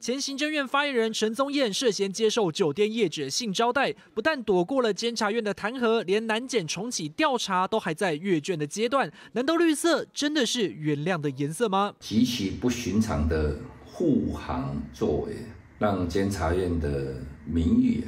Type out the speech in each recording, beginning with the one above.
前行政院发言人陈宗彦涉嫌接受酒店业者性招待，不但躲过了监察院的弹劾，连南检重启调查都还在阅卷的阶段。难道绿色真的是原谅的颜色吗？极其不寻常的护航作为，让监察院的名誉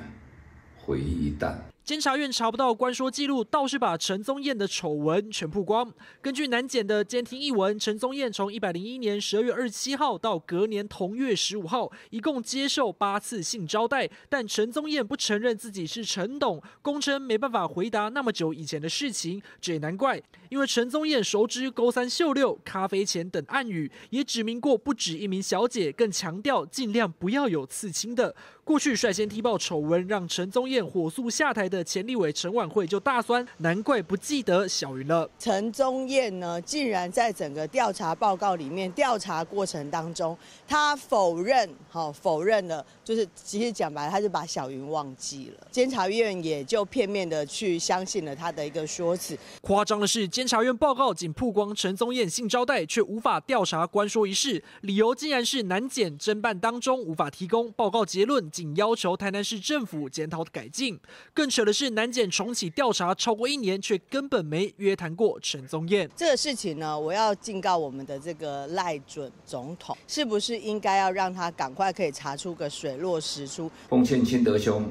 毁于一旦。监察院查不到关说记录，倒是把陈宗彦的丑闻全曝光。根据南检的监听译文，陈宗彦从一百零一年十二月二十七号到隔年同月十五号，一共接受八次性招待。但陈宗彦不承认自己是陈董，公称没办法回答那么久以前的事情。这也难怪，因为陈宗彦熟知勾三秀六、咖啡钱等暗语，也指明过不止一名小姐，更强调尽量不要有刺青的。过去率先踢爆丑闻，让陈宗彦火速下台。的前立委陈婉慧就大酸，难怪不记得小云了。陈宗彦呢，竟然在整个调查报告里面，调查过程当中，他否认，哈，否认了，就是其实讲白了，他就把小云忘记了。监察院也就片面的去相信了他的一个说辞。夸张的是，监察院报告仅曝光陈宗彦性招待，却无法调查官说一事，理由竟然是南检侦办当中无法提供报告结论，仅要求台南市政府检讨改进，更有的是南检重启调查超过一年，却根本没约谈过陈宗彦这个事情呢？我要警告我们的这个赖准总统，是不是应该要让他赶快可以查出个水落石出？奉劝清德兄，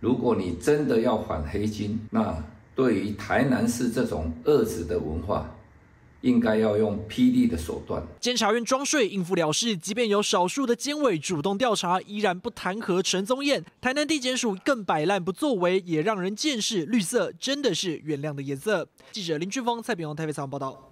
如果你真的要反黑金，那对于台南市这种恶子的文化。应该要用霹雳的手段。监察院装睡应付了事，即便有少数的监委主动调查，依然不弹劾陈宗彦。台南地检署更摆烂不作为，也让人见识绿色真的是原谅的颜色。记者林俊峰、蔡炳宏、台北市报道。